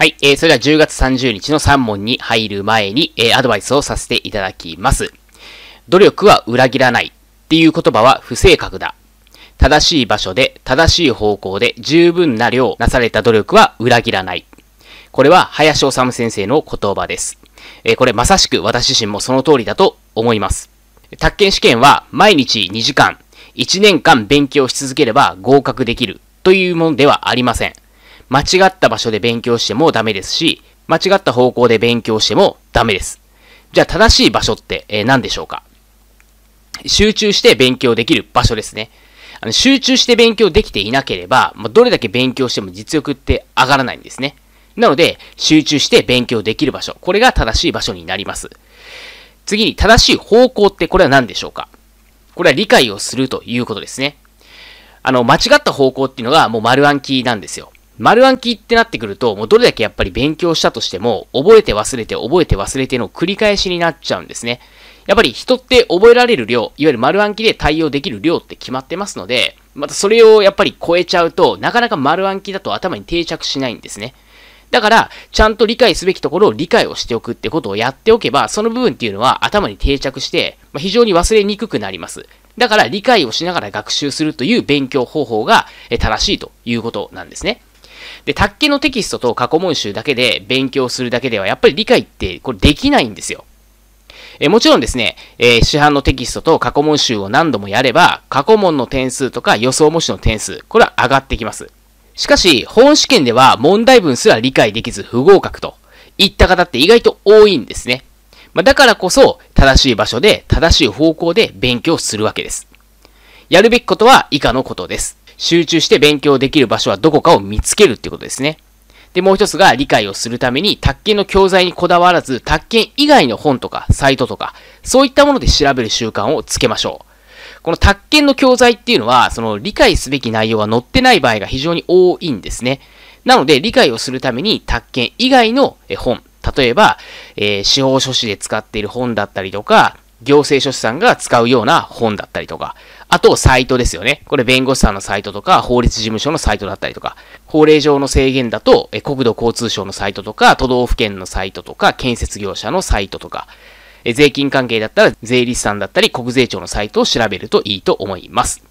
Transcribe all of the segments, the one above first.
はい、えー、それでは10月30日の3問に入る前に、えー、アドバイスをさせていただきます。努力は裏切らないっていう言葉は不正確だ。正しい場所で正しい方向で十分な量なされた努力は裏切らない。これは林修先生の言葉です。えー、これまさしく私自身もその通りだと思います。宅建試験は毎日2時間、1年間勉強し続ければ合格できるというものではありません。間違った場所で勉強してもダメですし、間違った方向で勉強してもダメです。じゃあ正しい場所って、えー、何でしょうか集中して勉強できる場所ですね。あの集中して勉強できていなければ、まあ、どれだけ勉強しても実力って上がらないんですね。なので、集中して勉強できる場所。これが正しい場所になります。次に、正しい方向ってこれは何でしょうかこれは理解をするということですね。あの、間違った方向っていうのがもう丸暗記なんですよ。丸暗記ってなってくると、もうどれだけやっぱり勉強したとしても、覚えて忘れて覚えて忘れての繰り返しになっちゃうんですね。やっぱり人って覚えられる量、いわゆる丸暗記で対応できる量って決まってますので、またそれをやっぱり超えちゃうと、なかなか丸暗記だと頭に定着しないんですね。だから、ちゃんと理解すべきところを理解をしておくってことをやっておけば、その部分っていうのは頭に定着して、まあ、非常に忘れにくくなります。だから、理解をしながら学習するという勉強方法が正しいということなんですね。で、卓球のテキストと過去問集だけで勉強するだけでは、やっぱり理解ってこれできないんですよ。えもちろんですね、えー、市販のテキストと過去問集を何度もやれば、過去問の点数とか予想模試の点数、これは上がってきます。しかし、本試験では問題文すら理解できず不合格といった方って意外と多いんですね。まあ、だからこそ、正しい場所で、正しい方向で勉強するわけです。やるべきことは以下のことです。集中して勉強できる場所はどこかを見つけるってことですね。で、もう一つが理解をするために、卓研の教材にこだわらず、卓研以外の本とか、サイトとか、そういったもので調べる習慣をつけましょう。この卓研の教材っていうのは、その理解すべき内容が載ってない場合が非常に多いんですね。なので、理解をするために、卓研以外の本、例えば、えー、司法書士で使っている本だったりとか、行政書士さんが使うような本だったりとか、あとサイトですよね。これ弁護士さんのサイトとか、法律事務所のサイトだったりとか、法令上の制限だと、え国土交通省のサイトとか、都道府県のサイトとか、建設業者のサイトとか、え税金関係だったら税理士さんだったり国税庁のサイトを調べるといいと思います。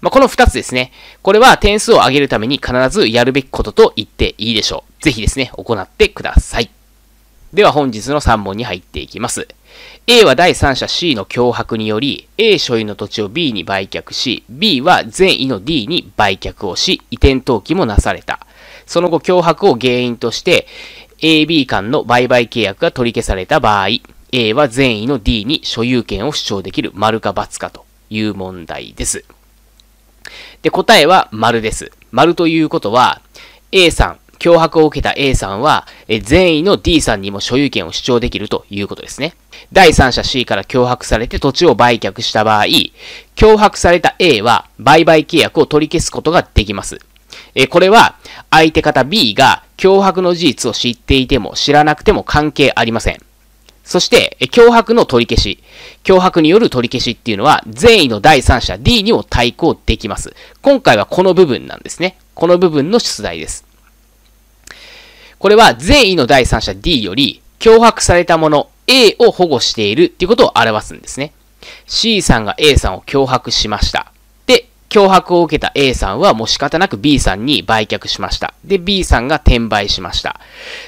まあ、この2つですね。これは点数を上げるために必ずやるべきことと言っていいでしょう。ぜひですね、行ってください。では本日の3問に入っていきます。A は第三者 C の脅迫により、A 所有の土地を B に売却し、B は善意の D に売却をし、移転登記もなされた。その後、脅迫を原因として、AB 間の売買契約が取り消された場合、A は善意の D に所有権を主張できる丸か×かという問題です。で、答えは丸です。丸ということは、A さん、脅迫を受けた A さんは、え善意の D さんにも所有権を主張できるということですね。第三者 C から脅迫されて土地を売却した場合、脅迫された A は売買契約を取り消すことができます。えこれは、相手方 B が脅迫の事実を知っていても知らなくても関係ありません。そして、脅迫の取り消し。脅迫による取り消しっていうのは、善意の第三者 D にも対抗できます。今回はこの部分なんですね。この部分の出題です。これは善意の第三者 D より脅迫されたもの A を保護しているっていうことを表すんですね。C さんが A さんを脅迫しました。で、脅迫を受けた A さんはもう仕方なく B さんに売却しました。で、B さんが転売しました。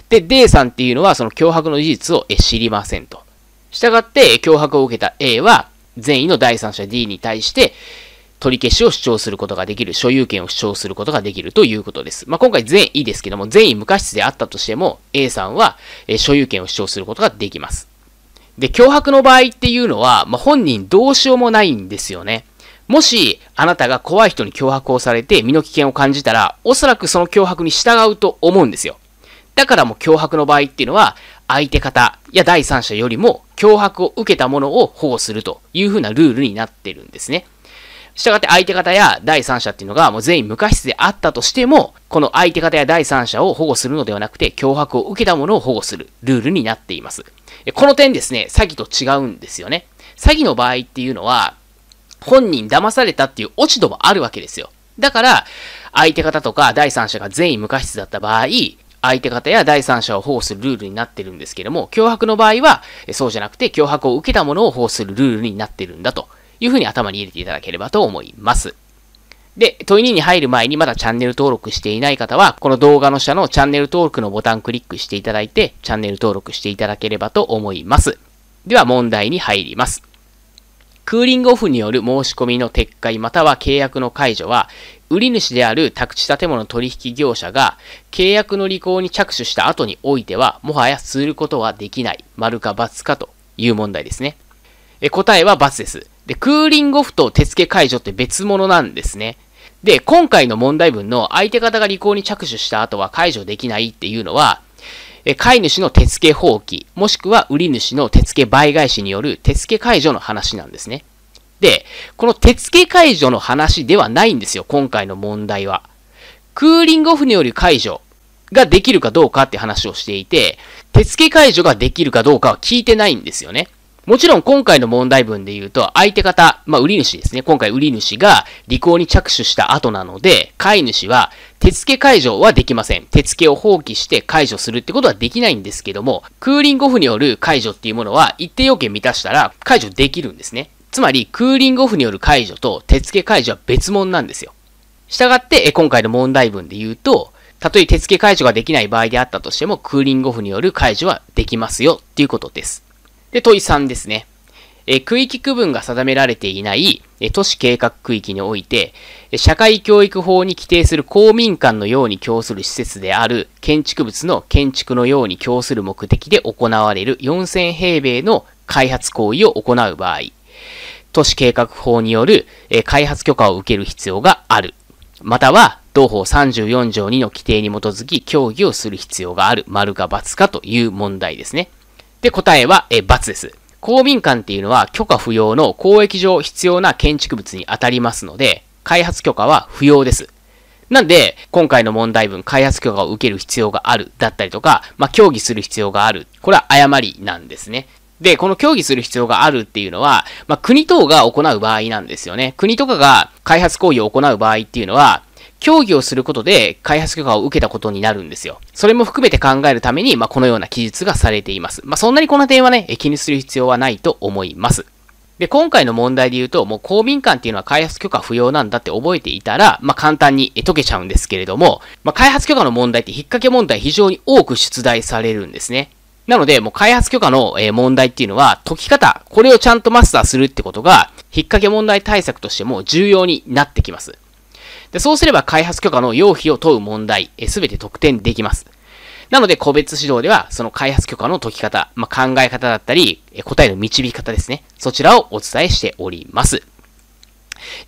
で、D さんっていうのはその脅迫の事実を知りませんと。したがって、脅迫を受けた A は善意の第三者 D に対して、取り消しを主張することができる、所有権を主張することができるということです。まあ、今回善意ですけども、善意無過失であったとしても、A さんは、え所有権を主張することができます。で、脅迫の場合っていうのは、まあ、本人どうしようもないんですよね。もし、あなたが怖い人に脅迫をされて身の危険を感じたら、おそらくその脅迫に従うと思うんですよ。だからもう脅迫の場合っていうのは、相手方や第三者よりも脅迫を受けたものを保護するというふうなルールになってるんですね。したがって相手方や第三者っていうのがもう全員無過失であったとしても、この相手方や第三者を保護するのではなくて、脅迫を受けたものを保護するルールになっています。この点ですね、詐欺と違うんですよね。詐欺の場合っていうのは、本人騙されたっていう落ち度もあるわけですよ。だから、相手方とか第三者が全員無過失だった場合、相手方や第三者を保護するルールになってるんですけども、脅迫の場合は、そうじゃなくて、脅迫を受けたものを保護するルールになってるんだというふうに頭に入れていただければと思います。で、問い2に入る前にまだチャンネル登録していない方は、この動画の下のチャンネル登録のボタンクリックしていただいて、チャンネル登録していただければと思います。では問題に入ります。クーリングオフによる申し込みの撤回または契約の解除は、売り主である宅地建物取引業者が契約の履行に着手した後においては、もはやすることはできない、丸か×かという問題ですね。え答えは×です。で、クーリングオフと手付け解除って別物なんですね。で、今回の問題文の相手方が履行に着手した後は解除できないっていうのは、買い主の手付け放棄、もしくは売り主の手付け倍返しによる手付け解除の話なんですね。で、この手付け解除の話ではないんですよ、今回の問題は。クーリングオフによる解除ができるかどうかって話をしていて、手付け解除ができるかどうかは聞いてないんですよね。もちろん今回の問題文で言うと、相手方、まあ、売り主ですね。今回売り主が履行に着手した後なので、買い主は手付け解除はできません。手付けを放棄して解除するってことはできないんですけども、クーリングオフによる解除っていうものは一定要件満たしたら解除できるんですね。つまり、クーリングオフによる解除と手付け解除は別物なんですよ。したがって、今回の問題文で言うと、たとえ手付け解除ができない場合であったとしても、クーリングオフによる解除はできますよっていうことです。で、問い3ですね。え区域区分が定められていない、え都市計画区域において、社会教育法に規定する公民館のように供する施設である建築物の建築のように供する目的で行われる4000平米の開発行為を行う場合、都市計画法による開発許可を受ける必要がある。または、同法34条2の規定に基づき協議をする必要がある。丸か×かという問題ですね。で、答えは、え×です。公民館っていうのは許可不要の公益上必要な建築物に当たりますので、開発許可は不要です。なんで、今回の問題文、開発許可を受ける必要があるだったりとか、まあ、協議する必要がある。これは誤りなんですね。で、この協議する必要があるっていうのは、まあ、国等が行う場合なんですよね。国とかが開発行為を行う場合っていうのは、協議をすることで開発許可を受けたことになるんですよ。それも含めて考えるために、まあ、このような記述がされています。まあ、そんなにこの点はね、気にする必要はないと思います。で、今回の問題で言うと、もう公民館っていうのは開発許可不要なんだって覚えていたら、まあ、簡単に解けちゃうんですけれども、まあ、開発許可の問題って引っ掛け問題非常に多く出題されるんですね。なので、もう開発許可の問題っていうのは、解き方、これをちゃんとマスターするってことが、引っ掛け問題対策としても重要になってきます。で、そうすれば開発許可の要否を問う問題、すべて特典できます。なので、個別指導では、その開発許可の解き方、まあ、考え方だったり、答えの導き方ですね。そちらをお伝えしております。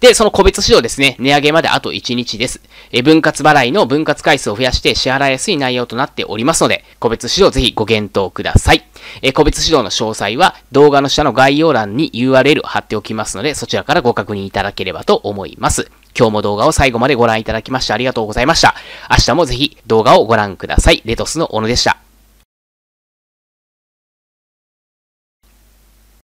で、その個別指導ですね、値上げまであと1日です。え分割払いの分割回数を増やして支払いやすい内容となっておりますので、個別指導ぜひご検討ください。え個別指導の詳細は動画の下の概要欄に URL 貼っておきますので、そちらからご確認いただければと思います。今日も動画を最後までご覧いただきましてありがとうございました。明日もぜひ動画をご覧ください。レトスの小野でした。